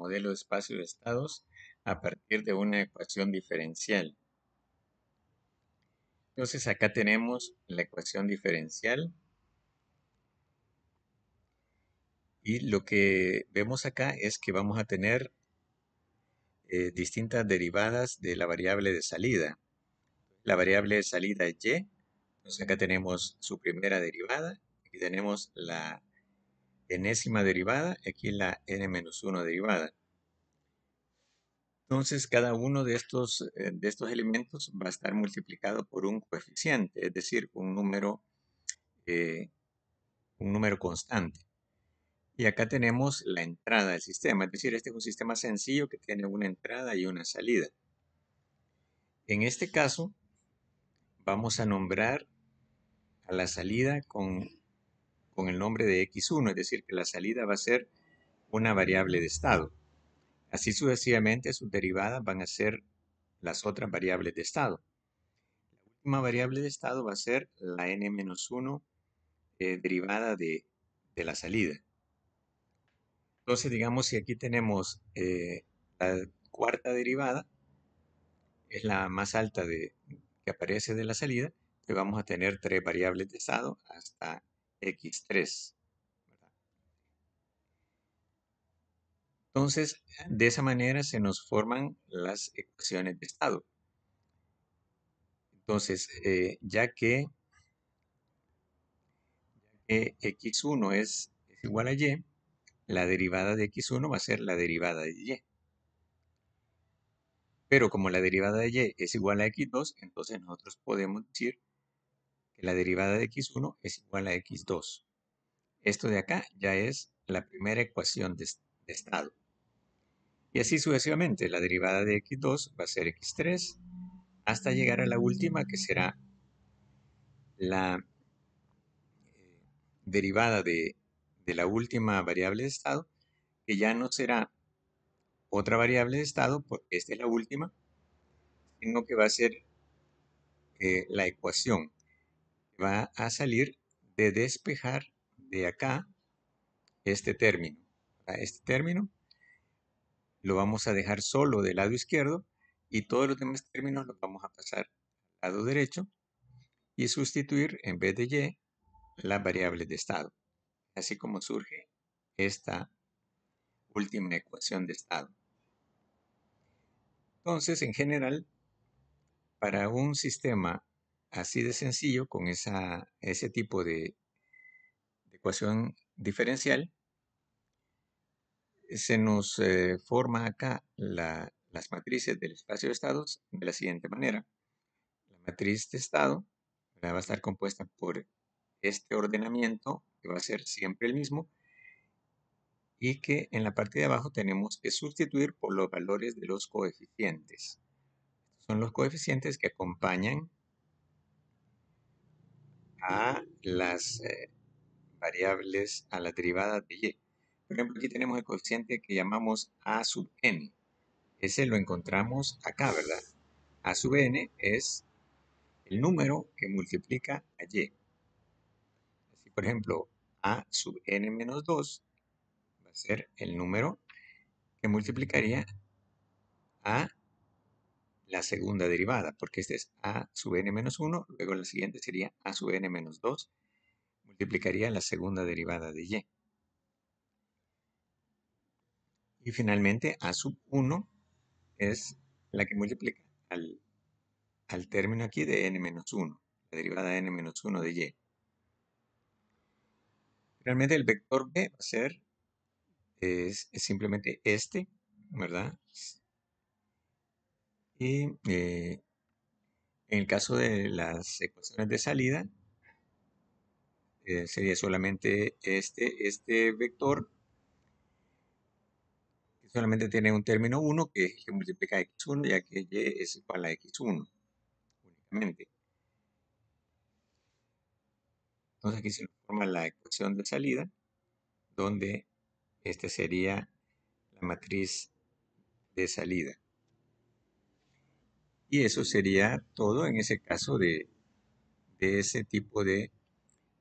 modelo de espacio de estados a partir de una ecuación diferencial. Entonces acá tenemos la ecuación diferencial y lo que vemos acá es que vamos a tener eh, distintas derivadas de la variable de salida. La variable de salida es y, entonces acá tenemos su primera derivada, y tenemos la enésima derivada, aquí la n-1 derivada. Entonces, cada uno de estos, eh, de estos elementos va a estar multiplicado por un coeficiente, es decir, un número, eh, un número constante. Y acá tenemos la entrada del sistema, es decir, este es un sistema sencillo que tiene una entrada y una salida. En este caso, vamos a nombrar a la salida con con el nombre de x1, es decir, que la salida va a ser una variable de estado. Así sucesivamente sus derivadas van a ser las otras variables de estado. La última variable de estado va a ser la n-1 eh, derivada de, la salida. Entonces, digamos, si aquí tenemos eh, la cuarta derivada, es la más alta de, que aparece de la salida, entonces pues vamos a tener tres variables de estado hasta X3. Entonces, de esa manera se nos forman las ecuaciones de estado. Entonces, eh, ya que x1 es, es, igual a y, la derivada de x1 va a ser la derivada de y. Pero como la derivada de y es igual a x2, entonces nosotros podemos decir la derivada de x1 es igual a x2. Esto de acá ya es la primera ecuación de, estado. Y así sucesivamente, la derivada de x2 va a ser x3 hasta llegar a la última que será la eh, derivada de, la última variable de estado, que ya no será otra variable de estado, porque esta es la última, sino que va a ser eh, la ecuación va a salir de despejar de acá este término. Este término lo vamos a dejar solo del lado izquierdo y todos los demás términos los vamos a pasar al lado derecho y sustituir en vez de y las variables de estado. Así como surge esta última ecuación de estado. Entonces, en general, para un sistema Así de sencillo, con ese tipo de, ecuación diferencial, se nos eh, forma acá las matrices del espacio de estados de la siguiente manera. La matriz de estado va a estar compuesta por este ordenamiento, que va a ser siempre el mismo, y que en la parte de abajo tenemos que sustituir por los valores de los coeficientes. Son los coeficientes que acompañan a las eh, variables, a la derivada de y. Por ejemplo, aquí tenemos el coeficiente que llamamos a sub n. Ese lo encontramos acá, ¿verdad? a sub n es el número que multiplica a y. por ejemplo, a sub n menos 2 va a ser el número que multiplicaría a la segunda derivada, porque este es a sub n menos 1, luego la siguiente sería a sub n menos 2, multiplicaría la segunda derivada de y. Y finalmente a sub 1 es la que multiplica al, al término aquí de n menos 1, la derivada n menos 1 de y. realmente el vector b va a ser es, es simplemente este, ¿verdad? Y eh, en el caso de las ecuaciones de salida, eh, sería solamente este, este vector, que solamente tiene un término 1, que, es que multiplica x1, ya que y es igual a x1, únicamente. Entonces aquí se nos forma la ecuación de salida, donde este sería la matriz de salida. Y eso sería todo en ese caso de, ese tipo de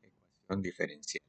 ecuación diferencial.